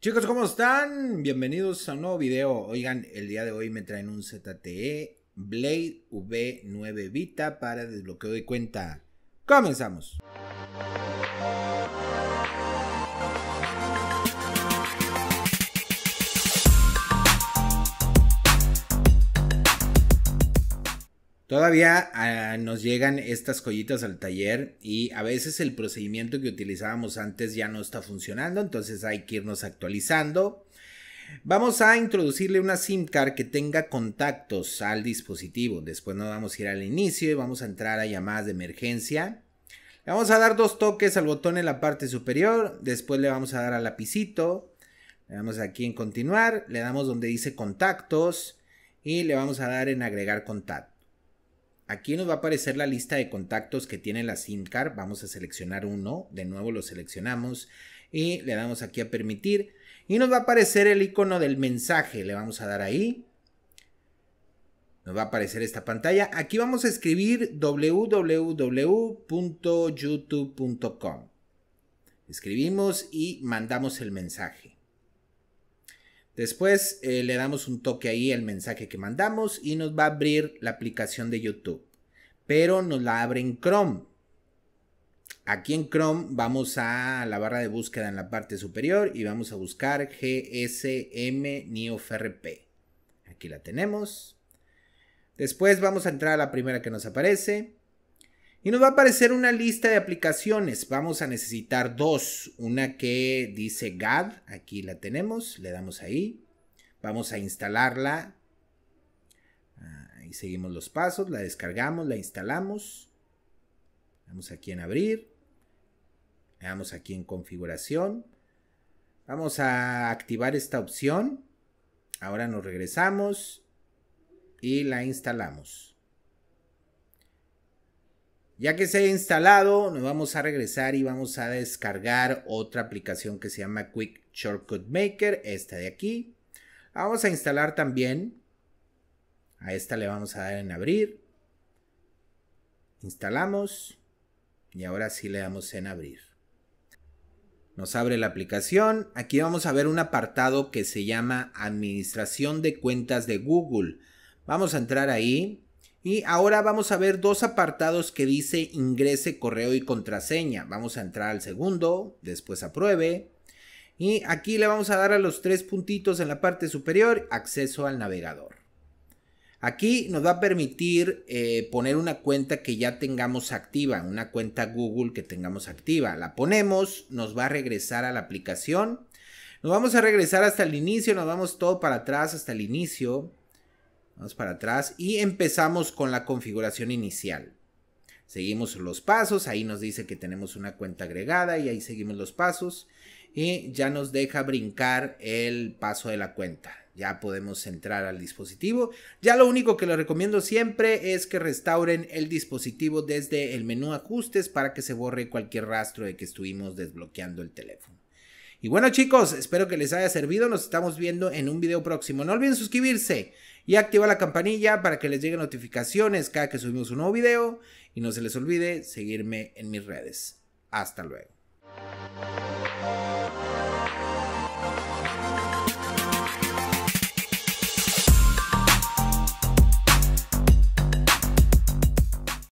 Chicos, ¿cómo están? Bienvenidos a un nuevo video. Oigan, el día de hoy me traen un ZTE Blade V9 Vita para desbloqueo de cuenta. Comenzamos. Todavía ah, nos llegan estas collitas al taller y a veces el procedimiento que utilizábamos antes ya no está funcionando, entonces hay que irnos actualizando. Vamos a introducirle una SIM card que tenga contactos al dispositivo. Después nos vamos a ir al inicio y vamos a entrar a llamadas de emergencia. Le vamos a dar dos toques al botón en la parte superior. Después le vamos a dar al lapicito. Le damos aquí en continuar. Le damos donde dice contactos. Y le vamos a dar en agregar contacto. Aquí nos va a aparecer la lista de contactos que tiene la SIM card. Vamos a seleccionar uno. De nuevo lo seleccionamos y le damos aquí a permitir. Y nos va a aparecer el icono del mensaje. Le vamos a dar ahí. Nos va a aparecer esta pantalla. Aquí vamos a escribir www.youtube.com. Escribimos y mandamos el mensaje. Después eh, le damos un toque ahí al mensaje que mandamos y nos va a abrir la aplicación de YouTube. Pero nos la abre en Chrome. Aquí en Chrome vamos a la barra de búsqueda en la parte superior y vamos a buscar GSM NeoFRP. Aquí la tenemos. Después vamos a entrar a la primera que nos aparece. Y nos va a aparecer una lista de aplicaciones. Vamos a necesitar dos. Una que dice GAD. Aquí la tenemos. Le damos ahí. Vamos a instalarla. Ah, y seguimos los pasos. La descargamos, la instalamos. Vamos aquí en abrir. Le damos aquí en configuración. Vamos a activar esta opción. Ahora nos regresamos y la instalamos. Ya que se ha instalado, nos vamos a regresar y vamos a descargar otra aplicación que se llama Quick Shortcut Maker, esta de aquí. Vamos a instalar también. A esta le vamos a dar en abrir. Instalamos. Y ahora sí le damos en abrir. Nos abre la aplicación. Aquí vamos a ver un apartado que se llama Administración de cuentas de Google. Vamos a entrar ahí. Y ahora vamos a ver dos apartados que dice ingrese correo y contraseña. Vamos a entrar al segundo, después apruebe. Y aquí le vamos a dar a los tres puntitos en la parte superior, acceso al navegador. Aquí nos va a permitir eh, poner una cuenta que ya tengamos activa, una cuenta Google que tengamos activa. La ponemos, nos va a regresar a la aplicación. Nos vamos a regresar hasta el inicio, nos vamos todo para atrás hasta el inicio. Vamos para atrás y empezamos con la configuración inicial. Seguimos los pasos, ahí nos dice que tenemos una cuenta agregada y ahí seguimos los pasos. Y ya nos deja brincar el paso de la cuenta. Ya podemos entrar al dispositivo. Ya lo único que les recomiendo siempre es que restauren el dispositivo desde el menú ajustes para que se borre cualquier rastro de que estuvimos desbloqueando el teléfono. Y bueno chicos, espero que les haya servido, nos estamos viendo en un video próximo. No olviden suscribirse y activar la campanilla para que les lleguen notificaciones cada que subimos un nuevo video y no se les olvide seguirme en mis redes. Hasta luego.